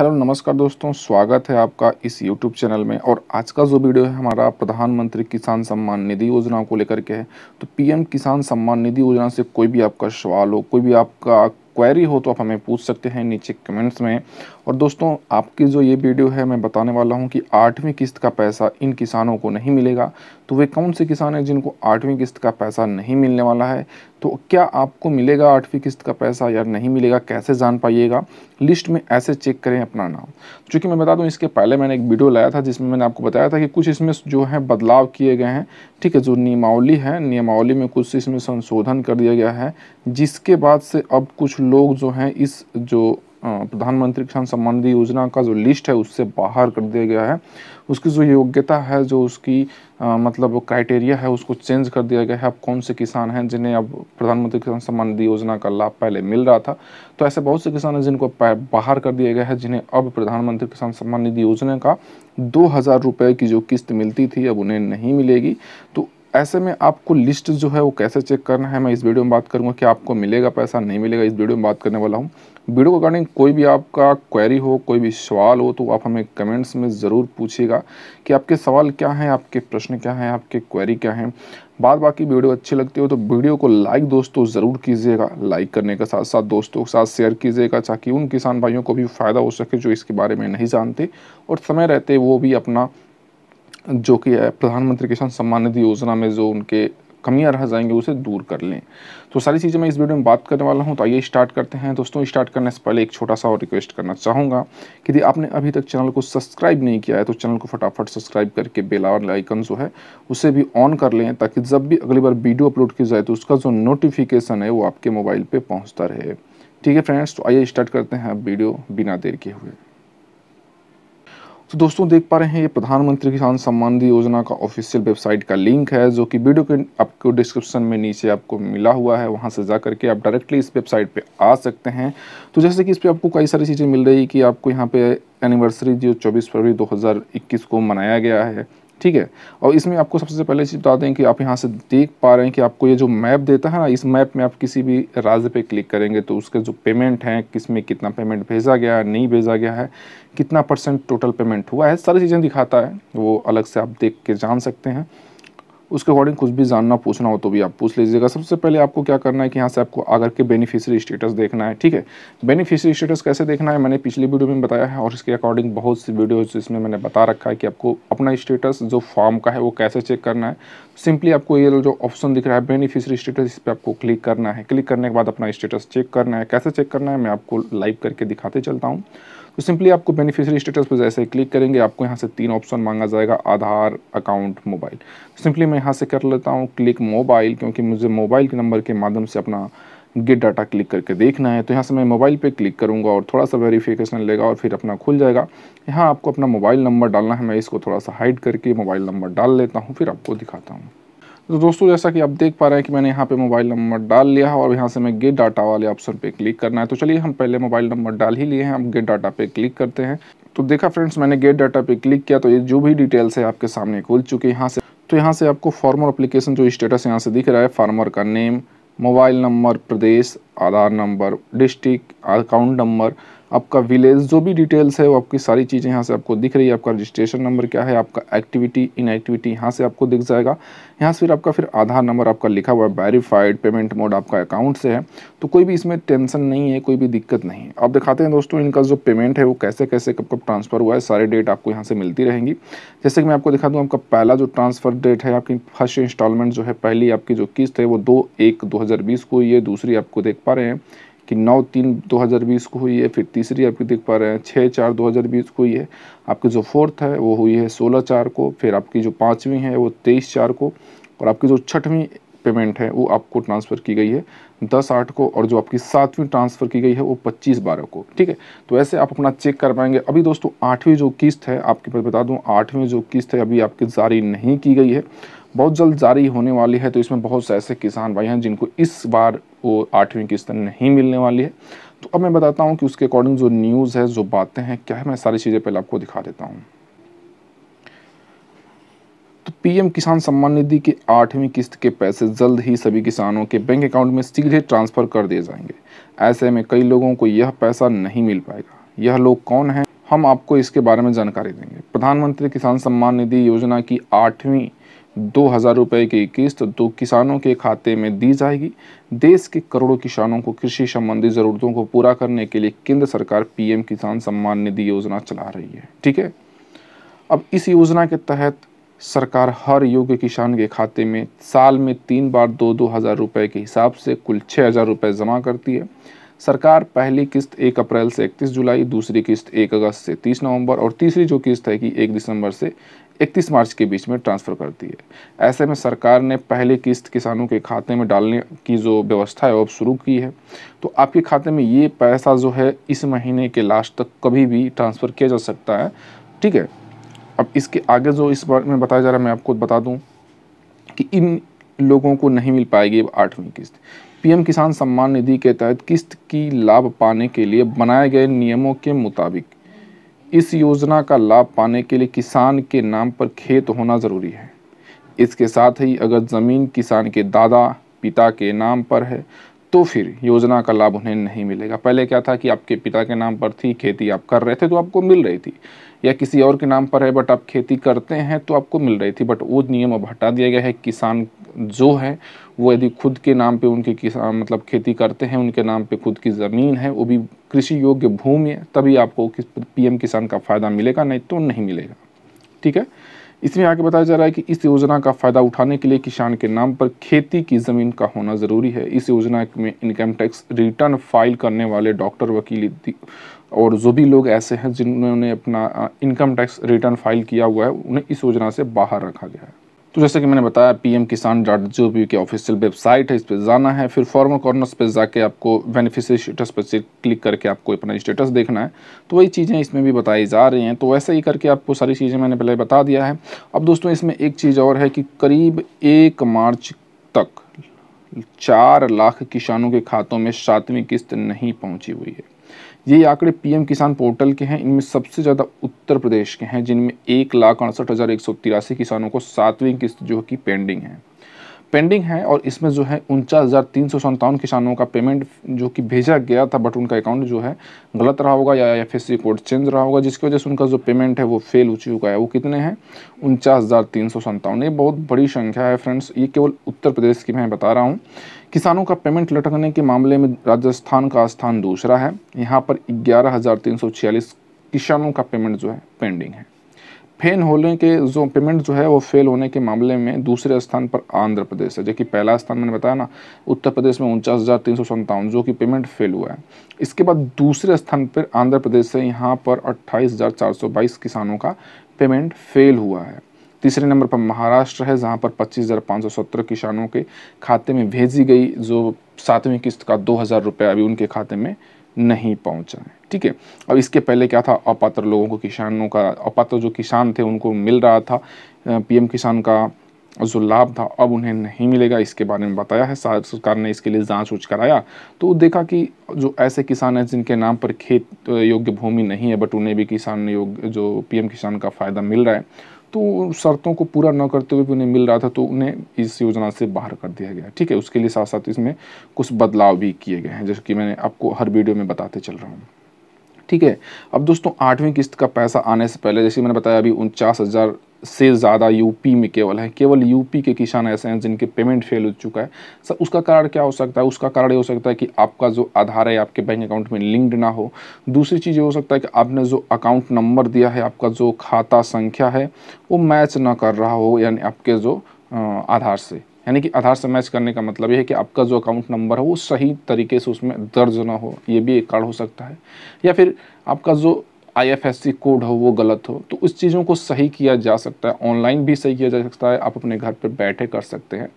hello नमस्कार दोस्तों स्वागत है आपका इस यूट्यूब चैनल में और आज का जो वीडियो है हमारा प्रधानमंत्री किसान सम्मान निधि योजना को लेकर के है तो पीएम किसान सम्मान निधि योजना से कोई भी आपका सवाल हो कोई भी आपका क्वेरी हो तो आप हमें पूछ सकते हैं नीचे कमेंट्स में और दोस्तों आपकी जो ये वीडियो है मैं बताने वाला हूँ कि आठवीं किस्त का पैसा इन किसानों को नहीं मिलेगा तो वे कौन से किसान हैं जिनको आठवीं किस्त का पैसा नहीं मिलने वाला है तो क्या आपको मिलेगा आठवीं किस्त का पैसा या नहीं मिलेगा कैसे जान पाइएगा लिस्ट में ऐसे चेक करें अपना नाम चूँकि मैं बता दूँ इसके पहले मैंने एक वीडियो लाया था जिसमें मैंने आपको बताया था कि कुछ इसमें जो है बदलाव किए गए हैं ठीक है जो नियमावली है नियमावली में कुछ इसमें संशोधन कर दिया गया है जिसके बाद से अब कुछ लोग जो हैं इस जो प्रधानमंत्री किसान सम्मान निधि योजना का जो लिस्ट है उससे बाहर कर दिया गया है उसकी जो योग्यता है जो उसकी आ, मतलब क्राइटेरिया है उसको चेंज कर दिया गया है अब कौन से किसान हैं जिन्हें अब प्रधानमंत्री किसान सम्मान निधि योजना का लाभ पहले मिल रहा था तो ऐसे बहुत से किसान हैं जिनको बाहर कर दिया गया है जिन्हें अब प्रधानमंत्री किसान सम्मान निधि योजना का दो हज़ार रुपये की जो किस्त मिलती थी अब उन्हें नहीं मिलेगी तो ऐसे में आपको लिस्ट जो है वो कैसे चेक करना है मैं इस वीडियो में बात करूंगा कि आपको मिलेगा पैसा नहीं मिलेगा इस वीडियो में बात करने वाला हूँ वीडियो अकॉर्डिंग कोई भी आपका क्वेरी हो कोई भी सवाल हो तो आप हमें कमेंट्स में ज़रूर पूछिएगा कि आपके सवाल क्या हैं आपके प्रश्न क्या हैं आपके क्वेरी क्या हैं बाद बाकी वीडियो अच्छी लगती हो तो वीडियो को लाइक दोस्तों ज़रूर कीजिएगा लाइक करने के साथ साथ दोस्तों के साथ शेयर कीजिएगा ताकि उन किसान भाइयों को भी फ़ायदा हो सके जो इसके बारे में नहीं जानते और समय रहते वो भी अपना जो कि प्रधानमंत्री किसान सम्मान निधि योजना में जो उनके कमियां रह जाएंगे उसे दूर कर लें तो सारी चीज़ें मैं इस वीडियो में बात करने वाला हूं तो आइए स्टार्ट करते हैं दोस्तों स्टार्ट करने से पहले एक छोटा सा और रिक्वेस्ट करना चाहूँगा कि यदि आपने अभी तक चैनल को सब्सक्राइब नहीं किया है तो चैनल को फटाफट सब्सक्राइब करके बेलावर आइकन जो है उसे भी ऑन कर लें ताकि जब भी अगली बार वीडियो अपलोड की जाए तो उसका जो नोटिफिकेशन है वो आपके मोबाइल पर पहुँचता रहे ठीक है फ्रेंड्स तो आइए स्टार्ट करते हैं वीडियो बिना देर के हुए तो दोस्तों देख पा रहे हैं ये प्रधानमंत्री किसान सम्मान निधि योजना का ऑफिशियल वेबसाइट का लिंक है जो कि वीडियो के आपको डिस्क्रिप्शन में नीचे आपको मिला हुआ है वहाँ से जा करके आप डायरेक्टली इस वेबसाइट पे आ सकते हैं तो जैसे कि इस पर आपको कई सारी चीज़ें मिल रही कि आपको यहाँ पे एनिवर्सरी जो 24 फरवरी 2021 को मनाया गया है ठीक है और इसमें आपको सबसे पहले चीज़ बता दें कि आप यहाँ से देख पा रहे हैं कि आपको ये जो मैप देता है ना इस मैप में आप किसी भी राज्य पे क्लिक करेंगे तो उसके जो पेमेंट हैं किस में कितना पेमेंट भेजा गया है नहीं भेजा गया है कितना परसेंट टोटल पेमेंट हुआ है सारी चीज़ें दिखाता है वो अलग से आप देख के जान सकते हैं उसके अकॉर्डिंग कुछ भी जानना पूछना हो तो भी आप पूछ लीजिएगा सबसे पहले आपको क्या करना है कि यहाँ से आपको आगर के बेनिफिशियरी स्टेटस देखना है ठीक है बेनिफिशियरी स्टेटस कैसे देखना है मैंने पिछली वीडियो में बताया है और इसके अकॉर्डिंग बहुत सी वीडियोज इसमें मैंने बता रखा है कि आपको अपना स्टेटस जो फॉर्म का है वो कैसे चेक करना है सिंपली आपको ये जो ऑप्शन दिख रहा है बेनिफिशियरी स्टेटस इस पर आपको क्लिक करना है क्लिक करने के बाद अपना स्टेटस चेक करना है कैसे चेक करना है मैं आपको लाइव करके दिखाते चलता हूँ तो सिंपली आपको बेनिफिशियरी स्टेटस पर जैसे क्लिक करेंगे आपको यहाँ से तीन ऑप्शन मांगा जाएगा आधार अकाउंट मोबाइल सिंपली मैं यहाँ से कर लेता हूँ क्लिक मोबाइल क्योंकि मुझे मोबाइल के नंबर के माध्यम से अपना गेट डाटा क्लिक करके देखना है तो यहाँ से मैं मोबाइल पे क्लिक करूँगा और थोड़ा सा वेरिफिकेशन लेगा और फिर अपना खुल जाएगा यहाँ आपको अपना मोबाइल नंबर डालना है मैं इसको थोड़ा सा हाइड करके मोबाइल नंबर डाल लेता हूँ फिर आपको दिखाता हूँ तो दोस्तों जैसा कि आप देख पा रहे हैं कि मैंने यहाँ पे मोबाइल नंबर डाल लिया है और यहाँ से मैं गेट डाटा वाले ऑप्शन पे क्लिक करना है तो चलिए हम पहले मोबाइल नंबर डाल ही लिए हैं हम गेट डाटा पे क्लिक करते हैं तो देखा फ्रेंड्स मैंने गेट डाटा पे क्लिक किया तो ये जो भी डिटेल्स है आपके सामने खुल चुके यहाँ से तो यहाँ से आपको फार्मर अप्लीकेशन जो स्टेटस यहाँ से दिख रहा है फार्मर का नेम मोबाइल नंबर प्रदेश Aadhaar number district account number आपका विलेज जो भी डिटेल्स है वो आपकी सारी चीज़ें यहाँ से आपको दिख रही है आपका रजिस्ट्रेशन नंबर क्या है आपका एक्टिविटी इन एक्टिविटी यहाँ से आपको दिख जाएगा यहाँ से फिर आपका फिर आधार नंबर आपका लिखा हुआ है वेरीफाइड पेमेंट मोड आपका अकाउंट से है तो कोई भी इसमें टेंशन नहीं है कोई भी दिक्कत नहीं है आप दिखाते हैं दोस्तों इनका जो पेमेंट है वो कैसे कैसे कब कब ट्रांसफ़र हुआ है सारे डेट आपको यहाँ से मिलती रहेंगी जैसे कि मैं आपको दिखा दूँ आपका पहला जो ट्रांसफ़र डेट है आपकी फर्स्ट इंस्टॉलमेंट जो है पहली आपकी जो किस्त है वो दो एक दो को ये दूसरी आपको देख पा रहे हैं कि नौ तीन 2020 को हुई है फिर तीसरी आपकी देख पा रहे हैं छः चार 2020 को हुई है आपकी जो फोर्थ है वो हुई है सोलह चार को फिर आपकी जो पाँचवीं है वो तेईस चार को और आपकी जो छठवीं पेमेंट है वो आपको ट्रांसफ़र की गई है दस आठ को और जो आपकी सातवीं ट्रांसफ़र की गई है वो पच्चीस बारह को ठीक है तो ऐसे आप अपना चेक कर पाएंगे अभी दोस्तों आठवीं जो किस्त है आपके पास बता दूँ आठवीं जो किस्त है अभी आपकी जारी नहीं की गई है बहुत जल्द जारी होने वाली है तो इसमें बहुत से ऐसे किसान भाई हैं जिनको इस बार वो आठवीं किस्त नहीं मिलने वाली है तो अब मैं बताता हूँ कि उसके अकॉर्डिंग जो न्यूज़ है जो बातें हैं क्या है मैं सारी चीज़ें पहले आपको दिखा देता हूँ तो पीएम किसान सम्मान निधि की आठवीं किस्त के पैसे जल्द ही सभी किसानों के बैंक अकाउंट में सीधे ट्रांसफ़र कर दिए जाएंगे ऐसे में कई लोगों को यह पैसा नहीं मिल पाएगा यह लोग कौन हैं हम आपको इसके बारे में जानकारी देंगे प्रधानमंत्री किसान सम्मान निधि योजना की आठवीं दो हज़ार रुपये की किस्त दो किसानों के खाते में दी जाएगी देश के करोड़ों किसानों को कृषि संबंधी ज़रूरतों को पूरा करने के लिए केंद्र सरकार पीएम किसान सम्मान निधि योजना चला रही है ठीक है अब इस योजना के तहत सरकार हर योग्य किसान के खाते में साल में तीन बार दो दो हज़ार रुपये के हिसाब से कुल छः हज़ार रुपये जमा करती है सरकार पहली किस्त एक अप्रैल से इकतीस जुलाई दूसरी किस्त एक अगस्त से तीस नवंबर और तीसरी जो किस्त है कि एक दिसंबर से 31 मार्च के बीच में ट्रांसफ़र करती है ऐसे में सरकार ने पहली किस्त किसानों के खाते में डालने की जो व्यवस्था है वो अब शुरू की है तो आपके खाते में ये पैसा जो है इस महीने के लास्ट तक कभी भी ट्रांसफ़र किया जा सकता है ठीक है अब इसके आगे जो इस बारे में बताया जा रहा है मैं आपको बता दूँ कि इन लोगों को नहीं मिल पाएगी आठवीं किस्त पीएम किसान सम्मान निधि के तहत किस्त की लाभ पाने के लिए बनाए गए नियमों के मुताबिक इस योजना का लाभ पाने के लिए किसान के नाम पर खेत होना ज़रूरी है इसके साथ ही अगर ज़मीन किसान के दादा पिता के नाम पर है तो फिर योजना का लाभ उन्हें नहीं मिलेगा पहले क्या था कि आपके पिता के नाम पर थी खेती आप कर रहे थे तो आपको मिल रही थी या किसी और के नाम पर है बट आप खेती करते हैं तो आपको मिल रही थी बट वो नियम अब हटा दिया गया है किसान जो है वो यदि खुद के नाम पे उनके किसान मतलब खेती करते हैं उनके नाम पे खुद की ज़मीन है वो भी कृषि योग्य भूमि है तभी आपको पीएम किसान का फ़ायदा मिलेगा नहीं तो नहीं मिलेगा ठीक है इसमें आगे बताया जा रहा है कि इस योजना का फ़ायदा उठाने के लिए किसान के नाम पर खेती की ज़मीन का होना ज़रूरी है इस योजना में इनकम टैक्स रिटर्न फाइल करने वाले डॉक्टर वकील और जो भी लोग ऐसे हैं जिन्होंने अपना इनकम टैक्स रिटर्न फाइल किया हुआ है उन्हें इस योजना से बाहर रखा गया है तो जैसे कि मैंने बताया पीएम किसान डॉट जी ओ की ऑफिशियल वेबसाइट है इस पर जाना है फिर फॉर्मर कॉर्नर्स पर जाके आपको बेनिफिशरी स्टेटस पर क्लिक करके आपको अपना स्टेटस देखना है तो वही चीज़ें इसमें भी बताई जा रही हैं तो वैसे ही करके आपको सारी चीज़ें मैंने पहले बता दिया है अब दोस्तों इसमें एक चीज़ और है कि करीब एक मार्च तक चार लाख किसानों के खातों में सातवीं किस्त नहीं पहुँची हुई है ये आंकड़े पीएम किसान पोर्टल के हैं इनमें सबसे ज़्यादा उत्तर प्रदेश के हैं जिनमें एक लाख अड़सठ हज़ार एक सौ तिरासी किसानों को सातवीं किस्त जो कि पेंडिंग है पेंडिंग है और इसमें जो है उनचास हज़ार तीन सौ सन्तावन किसानों का पेमेंट जो कि भेजा गया था बट उनका अकाउंट जो है गलत रहा होगा या F S C code change रहा होगा जिसकी वजह से उनका जो पेमेंट है वो फेल हो चुका है वो कितने हैं उनचास हज़ार तीन सौ संतावन ये बहुत बड़ी संख्या है फ्रेंड्स ये केवल उत्तर प्रदेश की मैं बता रहा हूँ किसानों का पेमेंट लटकने के मामले में राजस्थान का स्थान दूसरा है यहाँ पर ग्यारह हज़ार तीन सौ छियालीस किसानों का पेमेंट जो है पेंडिंग है फेल होने के जो पेमेंट जो है वो फेल होने के मामले में दूसरे स्थान पर आंध्र प्रदेश है जो कि पहला स्थान मैंने बताया ना उत्तर प्रदेश में उनचास हज़ार तीन सौ जो कि पेमेंट फेल हुआ है इसके बाद दूसरे स्थान पर आंध्र प्रदेश है यहाँ पर अट्ठाईस हज़ार चार सौ बाईस किसानों का पेमेंट फेल हुआ है तीसरे नंबर पर महाराष्ट्र है जहां पर पच्चीस हज़ार पाँच सौ किसानों के खाते में भेजी गई जो सातवीं किस्त का दो हज़ार रुपया अभी उनके खाते में नहीं पहुंचा है ठीक है अब इसके पहले क्या था अपात्र लोगों को किसानों का अपात्र जो किसान थे उनको मिल रहा था पीएम किसान का जो लाभ था अब उन्हें नहीं मिलेगा इसके बारे में बताया है सरकार ने इसके लिए जांच उच कराया तो देखा कि जो ऐसे किसान हैं जिनके नाम पर खेत योग्य भूमि नहीं है बट उन्हें भी किसान योग्य जो पीएम किसान का फ़ायदा मिल रहा है तो शर्तों को पूरा न करते हुए भी उन्हें मिल रहा था तो उन्हें इस योजना से बाहर कर दिया गया ठीक है उसके लिए साथ साथ इसमें कुछ बदलाव भी किए गए हैं जैसे कि मैंने आपको हर वीडियो में बताते चल रहा हूँ ठीक है अब दोस्तों आठवीं किस्त का पैसा आने से पहले जैसे मैंने बताया अभी उनचास हज़ार से ज़्यादा यूपी में केवल है केवल यूपी के किसान ऐसे हैं जिनके पेमेंट फेल हो चुका है सर उसका कारण क्या हो सकता है उसका कारण ये हो सकता है कि आपका जो आधार है आपके बैंक अकाउंट में लिंक्ड ना हो दूसरी चीज़ ये हो सकता है कि आपने जो अकाउंट नंबर दिया है आपका जो खाता संख्या है वो मैच ना कर रहा हो यानी आपके जो आधार से यानी कि आधार से मैच करने का मतलब यह है कि आपका जो अकाउंट नंबर है वो सही तरीके से उसमें दर्ज ना हो ये भी एक कारण हो सकता है या फिर आपका जो आईएफएससी कोड हो वो गलत हो तो उस चीज़ों को सही किया जा सकता है ऑनलाइन भी सही किया जा सकता है आप अपने घर पर बैठे कर सकते हैं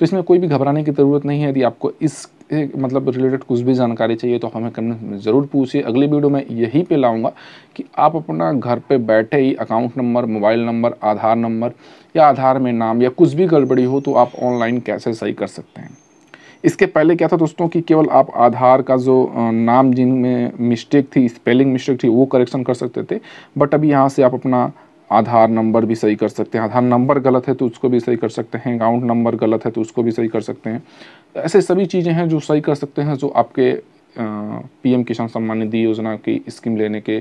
तो इसमें कोई भी घबराने की ज़रूरत नहीं है यदि आपको इस मतलब रिलेटेड कुछ भी जानकारी चाहिए तो हमें कमेंट में ज़रूर पूछिए अगली वीडियो में यही पे लाऊंगा कि आप अपना घर पे बैठे ही account number mobile number Aadhaar number या आधार में नाम या कुछ भी गड़बड़ी हो तो आप ऑनलाइन कैसे सही कर सकते हैं इसके पहले क्या था दोस्तों कि केवल आप आधार का जो नाम जिनमें मिस्टेक थी स्पेलिंग मिस्टेक थी वो करेक्शन कर सकते थे बट अभी यहाँ से आप अपना आधार नंबर भी सही कर सकते हैं आधार नंबर गलत है तो उसको भी सही कर सकते हैं अकाउंट नंबर गलत है तो उसको भी सही कर सकते हैं तो ऐसे सभी चीज़ें हैं जो सही कर सकते हैं जो आपके पीएम किसान सम्मान निधि योजना की स्कीम लेने के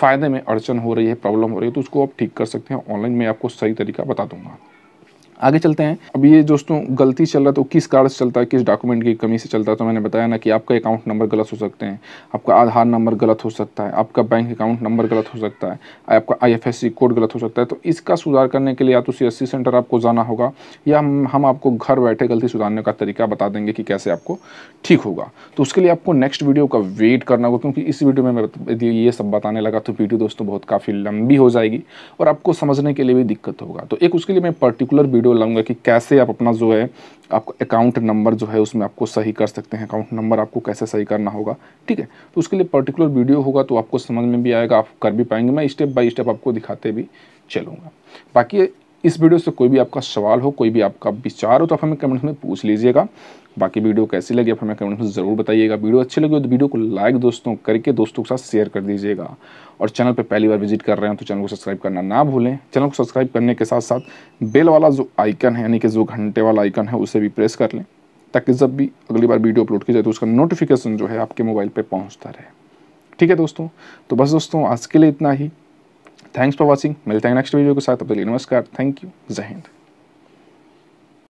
फ़ायदे में अड़चन हो रही है प्रॉब्लम हो रही है तो उसको आप ठीक कर सकते हैं ऑनलाइन मैं आपको सही तरीका बता दूंगा आगे चलते हैं अब ये दोस्तों गलती चल रहा तो किस कारण से चलता है किस डॉक्यूमेंट की कमी से चलता है तो मैंने बताया ना कि आपका अकाउंट नंबर गलत हो सकते हैं आपका आधार नंबर गलत हो सकता है आपका बैंक अकाउंट नंबर गलत हो सकता है आपका आईएफएससी कोड गलत हो सकता है तो इसका सुधार करने के लिए या तो सी सेंटर आपको जाना होगा या हम हम आपको घर बैठे गलती सुधारने का तरीका बता देंगे कि कैसे आपको ठीक होगा तो उसके लिए आपको नेक्स्ट वीडियो का वेट करना होगा क्योंकि इस वीडियो में मैं ये सब बताने लगा तो वीडियो दोस्तों बहुत काफ़ी लंबी हो जाएगी और आपको समझने के लिए भी दिक्कत होगा तो एक उसके लिए मैं पर्टिकुलर वीडियो वीडियो लाऊंगा कि कैसे आप अपना जो है आपका अकाउंट नंबर जो है उसमें आपको सही कर सकते हैं अकाउंट नंबर आपको कैसे सही करना होगा ठीक है तो उसके लिए पर्टिकुलर वीडियो होगा तो आपको समझ में भी आएगा आप कर भी पाएंगे मैं स्टेप बाय स्टेप आपको दिखाते भी चलूँगा बाकी इस वीडियो से कोई भी आपका सवाल हो कोई भी आपका विचार हो तो आप हमें कमेंट्स में पूछ लीजिएगा बाकी वीडियो कैसी लगी आप हमें कमेंट में ज़रूर बताइएगा वीडियो अच्छी लगी हो तो वीडियो को लाइक दोस्तों करके दोस्तों के साथ शेयर कर दीजिएगा और चैनल पर पहली बार विजिट कर रहे हैं तो चैनल को सब्सक्राइब करना ना भूलें चैनल को सब्सक्राइब करने के साथ साथ बेल वाला जो आइकन है यानी कि जो घंटे वाला आइकन है उसे भी प्रेस कर लें ताकि जब भी अगली बार वीडियो अपलोड की जाए तो उसका नोटिफिकेशन जो है आपके मोबाइल पर पहुँचता रहे ठीक है दोस्तों तो बस दोस्तों आज के लिए इतना ही थैंक्स फॉर वॉचिंग मिलते हैं नेक्स्ट वीडियो के साथ अब तक नमस्कार थैंक यू जय हिंद